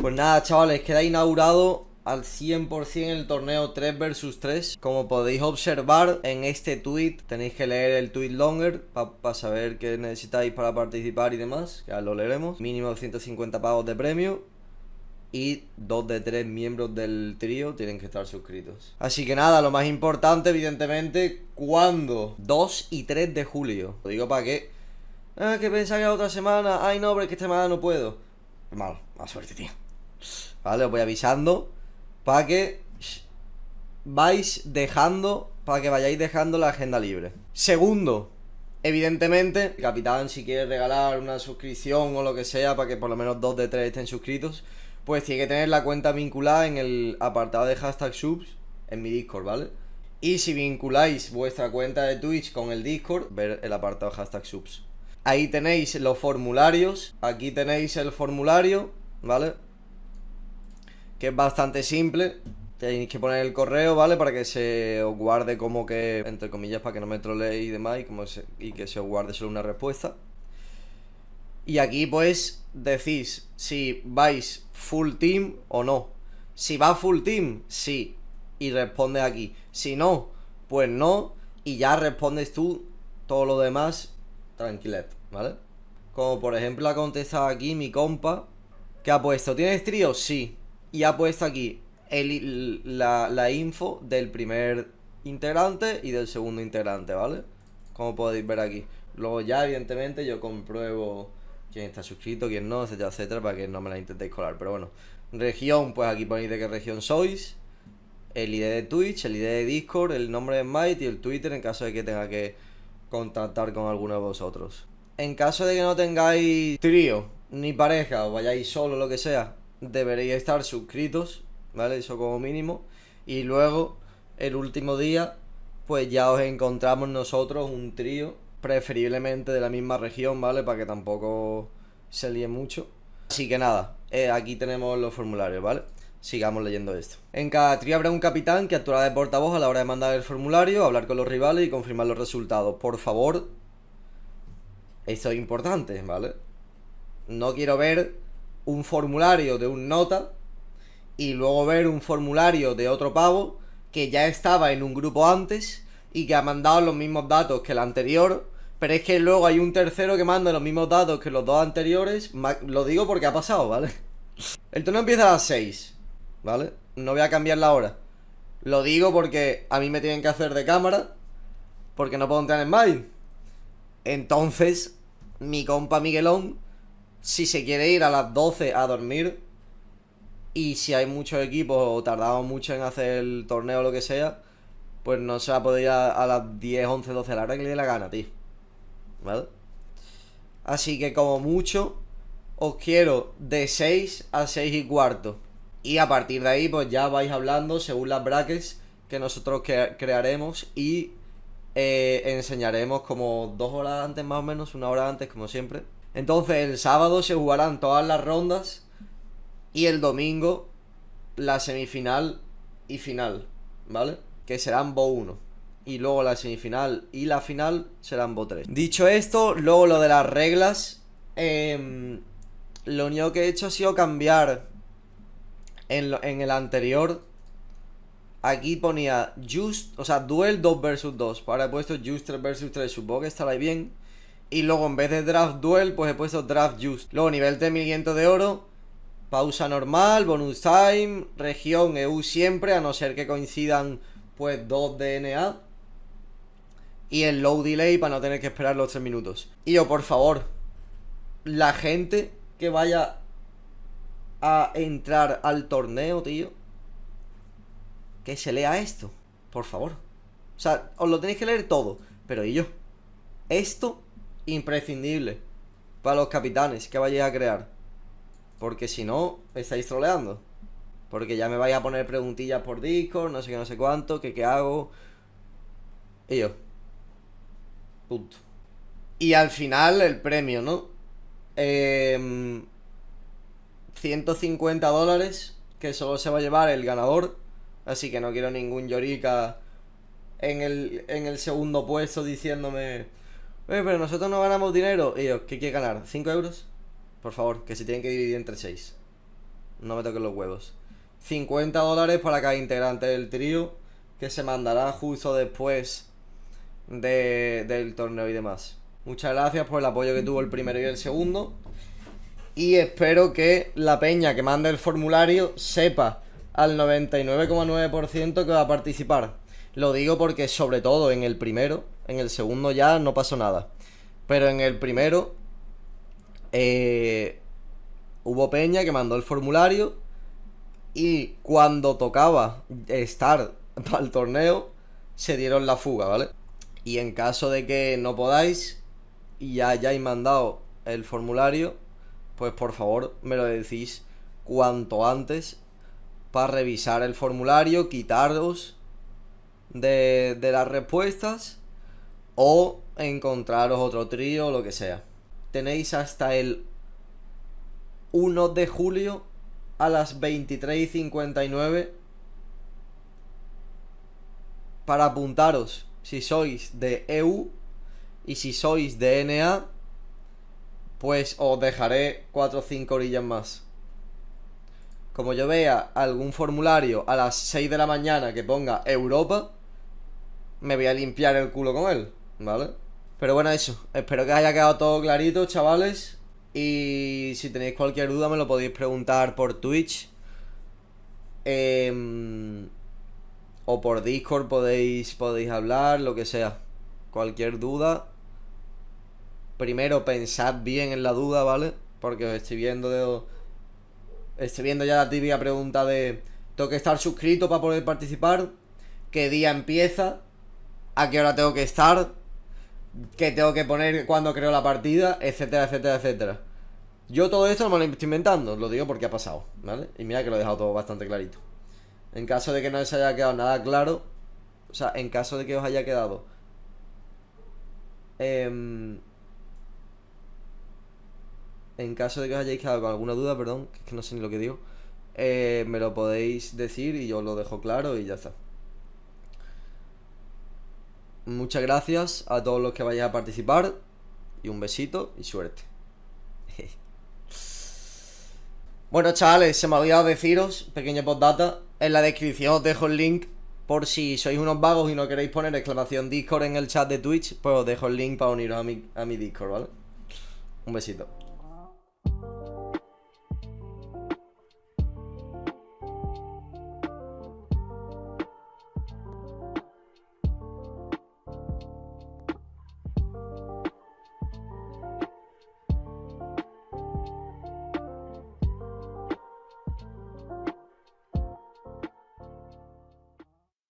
Pues nada, chavales, queda inaugurado al 100% el torneo 3 vs 3. Como podéis observar en este tweet, tenéis que leer el tweet longer para saber qué necesitáis para participar y demás. Ya lo leeremos. Mínimo 150 pagos de premio. Y dos de tres miembros del trío tienen que estar suscritos. Así que nada, lo más importante, evidentemente, ¿cuándo? 2 y 3 de julio. Lo digo para qué. Ah, que pensáis que otra semana. Ay, no, pero que esta semana no puedo. Mal, mala suerte, tío. ¿Vale? Os voy avisando para que vais dejando, para que vayáis dejando la agenda libre. Segundo, evidentemente, capitán si quiere regalar una suscripción o lo que sea, para que por lo menos dos de tres estén suscritos, pues tiene que tener la cuenta vinculada en el apartado de hashtag subs en mi Discord, ¿vale? Y si vinculáis vuestra cuenta de Twitch con el Discord, ver el apartado hashtag subs. Ahí tenéis los formularios, aquí tenéis el formulario, ¿vale? que es bastante simple. Tenéis que poner el correo, ¿vale? Para que se os guarde como que, entre comillas, para que no me troleéis y demás, y, como y que se os guarde solo una respuesta. Y aquí pues decís si vais full team o no. Si va full team, sí. Y responde aquí. Si no, pues no. Y ya respondes tú todo lo demás tranquilet, ¿vale? Como por ejemplo ha contestado aquí mi compa que ha puesto, ¿tienes trío? Sí. Y ha puesto aquí el, la, info del primer integrante y del segundo integrante, ¿vale? Como podéis ver aquí. Luego ya, evidentemente, yo compruebo quién está suscrito, quién no, etcétera, etcétera, para que no me la intentéis colar. Pero bueno, región, pues aquí ponéis de qué región sois, el ID de Twitch, el ID de Discord, el nombre de Smite y el Twitter en caso de que tenga que contactar con alguno de vosotros. En caso de que no tengáis trío, ni pareja, o vayáis solo, lo que sea, debería estar suscritos, ¿vale? Eso como mínimo. Y luego, el último día, pues ya os encontramos nosotros un trío, preferiblemente de la misma región, ¿vale? Para que tampoco se líe mucho. Así que nada, eh, aquí tenemos los formularios, ¿vale? Sigamos leyendo esto. En cada trío habrá un capitán que actuará de portavoz a la hora de mandar el formulario, hablar con los rivales y confirmar los resultados. Por favor, esto es importante, ¿vale? No quiero ver un formulario de un nota y luego ver un formulario de otro pavo que ya estaba en un grupo antes y que ha mandado los mismos datos que el anterior, pero es que luego hay un tercero que manda los mismos datos que los dos anteriores, lo digo porque ha pasado, ¿vale? El turno empieza a las 6, ¿vale? No voy a cambiar la hora. Lo digo porque a mí me tienen que hacer de cámara, porque no puedo entrar en Mind. Entonces, mi compa Miguelón si se quiere ir a las 12 a dormir y si hay muchos equipos o tardamos mucho en hacer el torneo o lo que sea, pues no se va a poder ir a, las 10, 11, 12 a la hora que le dé la gana, tío. ¿Vale? Así que como mucho, os quiero de 6 a 6 y cuarto. Y a partir de ahí, pues ya vais hablando según las brackets que nosotros crearemos y eh, enseñaremos como dos horas antes más o menos, una hora antes como siempre. Entonces el sábado se jugarán todas las rondas y el domingo la semifinal y final, ¿vale? Que serán Bo 1. Y luego la semifinal y la final serán Bo 3. Dicho esto, luego lo de las reglas. Em, lo único que he hecho ha sido cambiar en, el anterior. Aquí ponía Just, o sea, Duel 2 vs 2. Ahora he puesto Just 3 vs 3. Supongo que estará bien. Y luego en vez de Draft Duel, pues he puesto Draft Just. Luego nivel de 1500 de oro, pausa normal, bonus time, región EU siempre, a no ser que coincidan pues dos DNA. Y el low delay para no tener que esperar los 3 minutos. Y yo, por favor, la gente que vaya a entrar al torneo, tío, que se lea esto, por favor. O sea, os lo tenéis que leer todo, pero y yo. Esto imprescindible para los capitanes que vayáis a crear. Porque si no, estáis troleando. Porque ya me vais a poner preguntillas por Discord, no sé qué, no sé cuánto, que qué hago. Y yo. Punto. Y al final el premio, ¿no? Eh, em, 150 dólares que solo se va a llevar el ganador. Así que no quiero ningún llorica en el, en el segundo puesto diciéndome pero nosotros no ganamos dinero. Y ¿qué quiere ganar? ¿5 euros? Por favor, que se tienen que dividir entre 6. No me toquen los huevos. 50 dólares para cada integrante del trío que se mandará justo después de, del torneo y demás. Muchas gracias por el apoyo que tuvo el primero y el segundo. Y espero que la peña que mande el formulario sepa al 99,9% que va a participar. Lo digo porque sobre todo en el primero en el segundo ya no pasó nada. Pero en el primero eh, hubo Peña que mandó el formulario y cuando tocaba estar para el torneo se dieron la fuga, ¿vale? Y en caso de que no podáis y ya hayáis mandado el formulario, pues por favor me lo decís cuanto antes para revisar el formulario, quitaros de, de las respuestas o encontraros otro trío, lo que sea. Tenéis hasta el 1 de julio a las 23.59 para apuntaros si sois de EU y si sois de NA, pues os dejaré 4 o 5 orillas más. Como yo vea algún formulario a las 6 de la mañana que ponga Europa, me voy a limpiar el culo con él. ¿vale? Pero bueno, eso. Espero que haya quedado todo clarito, chavales. Y si tenéis cualquier duda me lo podéis preguntar por Twitch. Em, o por Discord podéis, podéis hablar, lo que sea. Cualquier duda. Primero pensad bien en la duda, ¿vale? Porque os estoy viendo de, Estoy viendo ya la tibia pregunta de... ¿Tengo que estar suscrito para poder participar? ¿Qué día empieza? ¿A qué hora tengo que estar? Que tengo que poner cuando creo la partida, etcétera, etcétera, etcétera. Yo todo esto me lo estoy inventando, lo digo porque ha pasado, ¿vale? Y mira que lo he dejado todo bastante clarito. En caso de que no os haya quedado nada claro, o sea, en caso de que os haya quedado... Em, en caso de que os hayáis quedado con alguna duda, perdón, que es que no sé ni lo que digo, eh, me lo podéis decir y yo lo dejo claro y ya está. Muchas gracias a todos los que vayáis a participar. Y un besito y suerte. bueno, chavales, se me ha olvidado deciros, pequeño postdata. En la descripción os dejo el link por si sois unos vagos y no queréis poner exclamación Discord en el chat de Twitch, pues os dejo el link para uniros a mi, a mi Discord, ¿vale? Un besito.